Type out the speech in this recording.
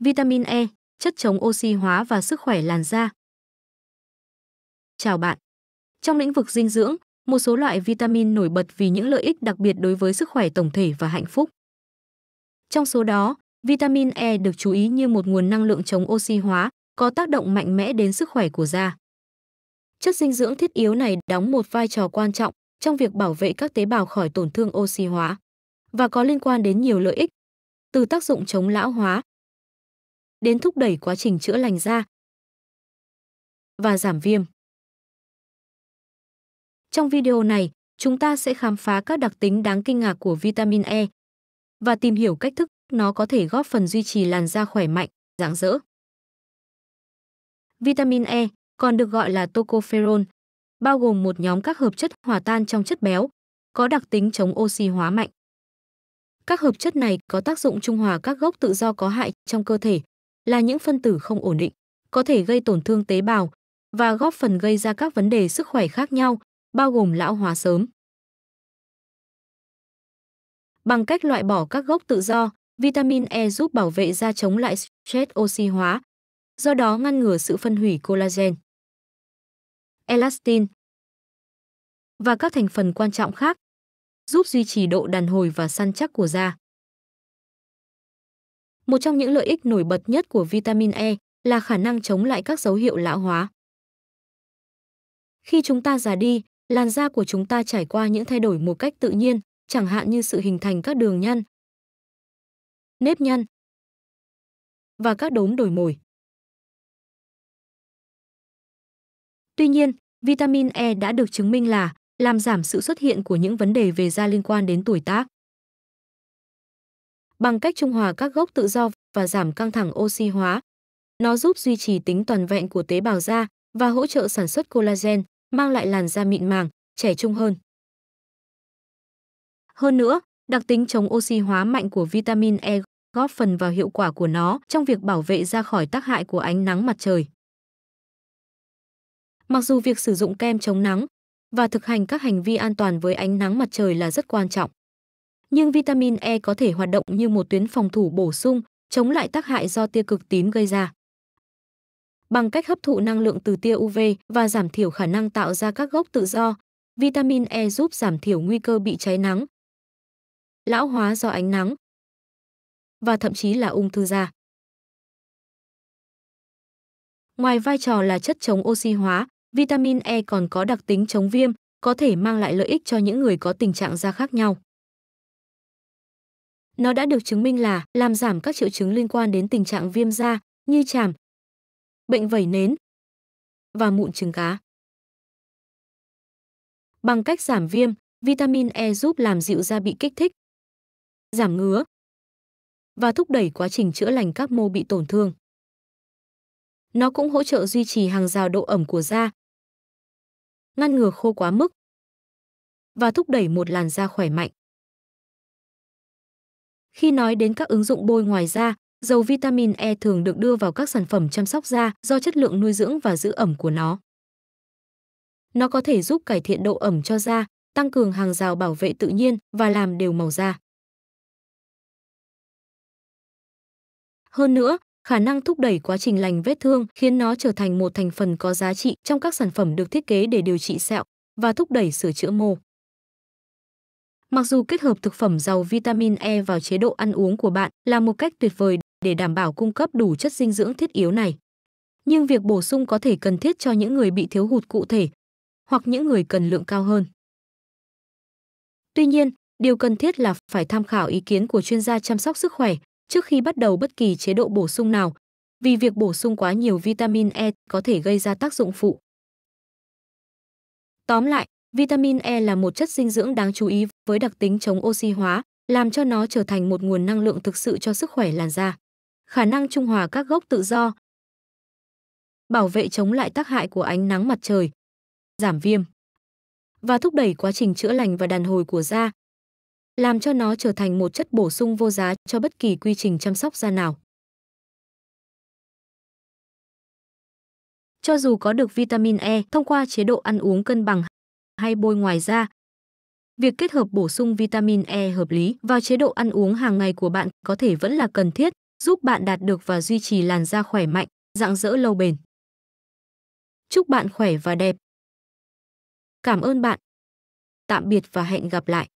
vitamin E, chất chống oxy hóa và sức khỏe làn da. Chào bạn. Trong lĩnh vực dinh dưỡng, một số loại vitamin nổi bật vì những lợi ích đặc biệt đối với sức khỏe tổng thể và hạnh phúc. Trong số đó, vitamin E được chú ý như một nguồn năng lượng chống oxy hóa, có tác động mạnh mẽ đến sức khỏe của da. Chất dinh dưỡng thiết yếu này đóng một vai trò quan trọng trong việc bảo vệ các tế bào khỏi tổn thương oxy hóa và có liên quan đến nhiều lợi ích, từ tác dụng chống lão hóa đến thúc đẩy quá trình chữa lành da và giảm viêm. Trong video này, chúng ta sẽ khám phá các đặc tính đáng kinh ngạc của vitamin E và tìm hiểu cách thức nó có thể góp phần duy trì làn da khỏe mạnh, rạng rỡ. Vitamin E còn được gọi là tocopherol, bao gồm một nhóm các hợp chất hòa tan trong chất béo, có đặc tính chống oxy hóa mạnh. Các hợp chất này có tác dụng trung hòa các gốc tự do có hại trong cơ thể, là những phân tử không ổn định, có thể gây tổn thương tế bào và góp phần gây ra các vấn đề sức khỏe khác nhau, bao gồm lão hóa sớm. Bằng cách loại bỏ các gốc tự do, vitamin E giúp bảo vệ da chống lại stress oxy hóa, do đó ngăn ngừa sự phân hủy collagen, elastin và các thành phần quan trọng khác, giúp duy trì độ đàn hồi và săn chắc của da. Một trong những lợi ích nổi bật nhất của vitamin E là khả năng chống lại các dấu hiệu lão hóa. Khi chúng ta già đi, làn da của chúng ta trải qua những thay đổi một cách tự nhiên, chẳng hạn như sự hình thành các đường nhăn, nếp nhăn và các đốm đổi mồi. Tuy nhiên, vitamin E đã được chứng minh là làm giảm sự xuất hiện của những vấn đề về da liên quan đến tuổi tác bằng cách trung hòa các gốc tự do và giảm căng thẳng oxy hóa. Nó giúp duy trì tính toàn vẹn của tế bào da và hỗ trợ sản xuất collagen, mang lại làn da mịn màng, trẻ trung hơn. Hơn nữa, đặc tính chống oxy hóa mạnh của vitamin E góp phần vào hiệu quả của nó trong việc bảo vệ da khỏi tác hại của ánh nắng mặt trời. Mặc dù việc sử dụng kem chống nắng và thực hành các hành vi an toàn với ánh nắng mặt trời là rất quan trọng, nhưng vitamin E có thể hoạt động như một tuyến phòng thủ bổ sung, chống lại tác hại do tia cực tím gây ra. Bằng cách hấp thụ năng lượng từ tia UV và giảm thiểu khả năng tạo ra các gốc tự do, vitamin E giúp giảm thiểu nguy cơ bị cháy nắng, lão hóa do ánh nắng và thậm chí là ung thư da. Ngoài vai trò là chất chống oxy hóa, vitamin E còn có đặc tính chống viêm, có thể mang lại lợi ích cho những người có tình trạng da khác nhau. Nó đã được chứng minh là làm giảm các triệu chứng liên quan đến tình trạng viêm da như chàm, bệnh vẩy nến và mụn trứng cá. Bằng cách giảm viêm, vitamin E giúp làm dịu da bị kích thích, giảm ngứa và thúc đẩy quá trình chữa lành các mô bị tổn thương. Nó cũng hỗ trợ duy trì hàng rào độ ẩm của da, ngăn ngừa khô quá mức và thúc đẩy một làn da khỏe mạnh. Khi nói đến các ứng dụng bôi ngoài da, dầu vitamin E thường được đưa vào các sản phẩm chăm sóc da do chất lượng nuôi dưỡng và giữ ẩm của nó. Nó có thể giúp cải thiện độ ẩm cho da, tăng cường hàng rào bảo vệ tự nhiên và làm đều màu da. Hơn nữa, khả năng thúc đẩy quá trình lành vết thương khiến nó trở thành một thành phần có giá trị trong các sản phẩm được thiết kế để điều trị sẹo và thúc đẩy sửa chữa mô. Mặc dù kết hợp thực phẩm giàu vitamin E vào chế độ ăn uống của bạn là một cách tuyệt vời để đảm bảo cung cấp đủ chất dinh dưỡng thiết yếu này. Nhưng việc bổ sung có thể cần thiết cho những người bị thiếu hụt cụ thể hoặc những người cần lượng cao hơn. Tuy nhiên, điều cần thiết là phải tham khảo ý kiến của chuyên gia chăm sóc sức khỏe trước khi bắt đầu bất kỳ chế độ bổ sung nào, vì việc bổ sung quá nhiều vitamin E có thể gây ra tác dụng phụ. Tóm lại, Vitamin E là một chất dinh dưỡng đáng chú ý với đặc tính chống oxy hóa, làm cho nó trở thành một nguồn năng lượng thực sự cho sức khỏe làn da. Khả năng trung hòa các gốc tự do. Bảo vệ chống lại tác hại của ánh nắng mặt trời. Giảm viêm và thúc đẩy quá trình chữa lành và đàn hồi của da, làm cho nó trở thành một chất bổ sung vô giá cho bất kỳ quy trình chăm sóc da nào. Cho dù có được vitamin E thông qua chế độ ăn uống cân bằng hay bôi ngoài da. Việc kết hợp bổ sung vitamin E hợp lý vào chế độ ăn uống hàng ngày của bạn có thể vẫn là cần thiết, giúp bạn đạt được và duy trì làn da khỏe mạnh, rạng rỡ lâu bền. Chúc bạn khỏe và đẹp. Cảm ơn bạn. Tạm biệt và hẹn gặp lại.